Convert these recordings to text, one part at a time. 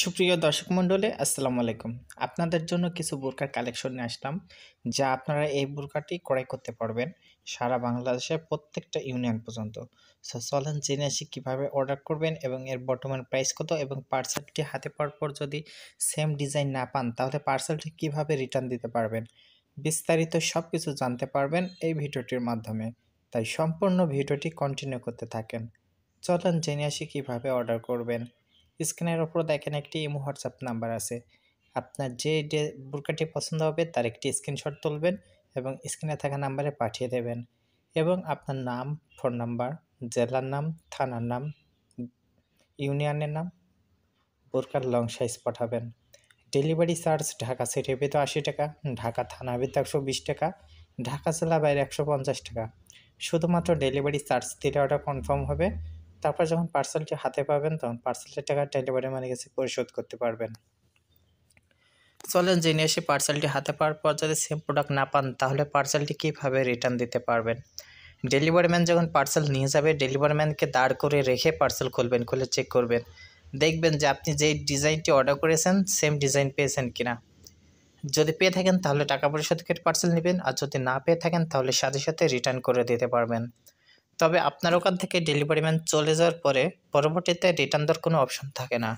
সুপ্রিয় দর্শক মণ্ডলে আসসালামু আলাইকুম আপনাদের জন্য কিছু বোরকার কালেকশন নিয়ে আসলাম যা আপনারা এই বোরকাটি ক্রয় করতে পারবেন সারা বাংলাদেশের প্রত্যেকটা ইউনিয়ন পর্যন্ত সো চলেন জেনে আসি কীভাবে অর্ডার করবেন এবং এর বর্তমান প্রাইস কত এবং পার্সেলটি হাতে পাওয়ার পর যদি সেম ডিজাইন না পান তাহলে পার্সেলটি কিভাবে রিটার্ন দিতে পারবেন বিস্তারিত সব কিছু জানতে পারবেন এই ভিডিওটির মাধ্যমে তাই সম্পূর্ণ ভিডিওটি কন্টিনিউ করতে থাকেন চলেন জেনে আসি কীভাবে অর্ডার করবেন স্ক্রিনের ওপর দেখেন একটি ইমো হোয়াটসঅ্যাপ নাম্বার আছে আপনার যে বুরকাটি পছন্দ হবে তার একটি স্ক্রিনশট তুলবেন এবং স্ক্রিনে থাকা নাম্বারে পাঠিয়ে দেবেন এবং আপনার নাম ফোন নাম্বার জেলার নাম থানার নাম ইউনিয়নের নাম বোরকার লং সাইজ পাঠাবেন ডেলিভারি চার্জ ঢাকা সিটির ভিতর আশি টাকা ঢাকা থানা ভিতর একশো বিশ টাকা ঢাকা জেলা বাইরে একশো পঞ্চাশ টাকা শুধুমাত্র ডেলিভারি চার্জ দিলে ওটা কনফার্ম হবে তারপর যখন পার্সেলটি হাতে পাবেন তখন পার্সেলের টাকা ডেলিভারি ম্যানের কাছে পরিশোধ করতে পারবেন চলেন জেনে এসে পার্সেলটি হাতে পাওয়ার পর যদি সেম প্রোডাক্ট না পান তাহলে পার্সেলটি কীভাবে রিটার্ন দিতে পারবেন ডেলিভারি ম্যান যখন পার্সেল নিয়ে যাবে ডেলিভারি ম্যানকে দাঁড় করে রেখে পার্সেল খুলবেন খুলে চেক করবেন দেখবেন যে আপনি যেই ডিজাইনটি অর্ডার করেছেন সেম ডিজাইন পেয়েছেন কিনা যদি পেয়ে থাকেন তাহলে টাকা পরিশোধ করে পার্সেল নেবেন আর যদি না পেয়ে থাকেন তাহলে সাথে সাথে রিটার্ন করে দিতে পারবেন তবে আপনার ওখান থেকে ডেলিভারি ম্যান চলে যাওয়ার পরে পরবর্তীতে রিটার্ন দেওয়ার কোনো অপশন থাকে না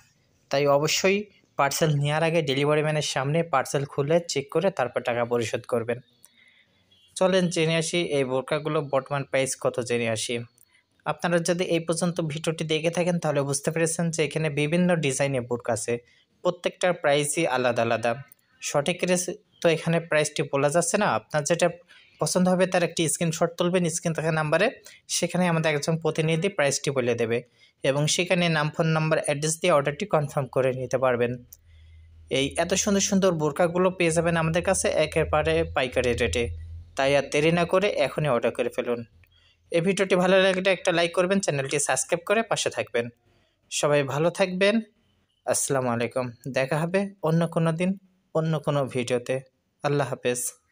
তাই অবশ্যই পার্সেল নেওয়ার আগে ডেলিভারি ম্যানের সামনে পার্সেল খুলে চেক করে তারপর টাকা পরিশোধ করবেন চলেন জেনে আসি এই বোরকাগুলো বর্তমান প্রাইস কত জেনে আসি আপনারা যদি এই পর্যন্ত ভিডিওটি দেখে থাকেন তাহলে বুঝতে পেরেছেন যে এখানে বিভিন্ন ডিজাইনের বোরকা আছে প্রত্যেকটার প্রাইসই আলাদা আলাদা সঠিক রেস তো এখানে প্রাইসটি বলা যাচ্ছে না আপনার যেটা পছন্দ হবে তার একটি স্ক্রিনশট তুলবেন স্ক্রিন থাকা নাম্বারে সেখানে আমাদের একজন প্রতিনিধি প্রাইসটি বলে দেবে এবং সেখানে নাম ফোন নাম্বার অ্যাড্রেস দিয়ে অর্ডারটি কনফার্ম করে নিতে পারবেন এই এত সুন্দর সুন্দর বোরকাগুলো পেয়ে যাবেন আমাদের কাছে একেবারে পাইকারি রেটে তাই আর দেরি না করে এখনই অর্ডার করে ফেলুন এই ভিডিওটি ভালো লাগলে একটা লাইক করবেন চ্যানেলটি সাবস্ক্রাইব করে পাশে থাকবেন সবাই ভালো থাকবেন আসসালামু আলাইকুম দেখা হবে অন্য কোনো দিন অন্য কোনো ভিডিওতে আল্লাহ হাফেজ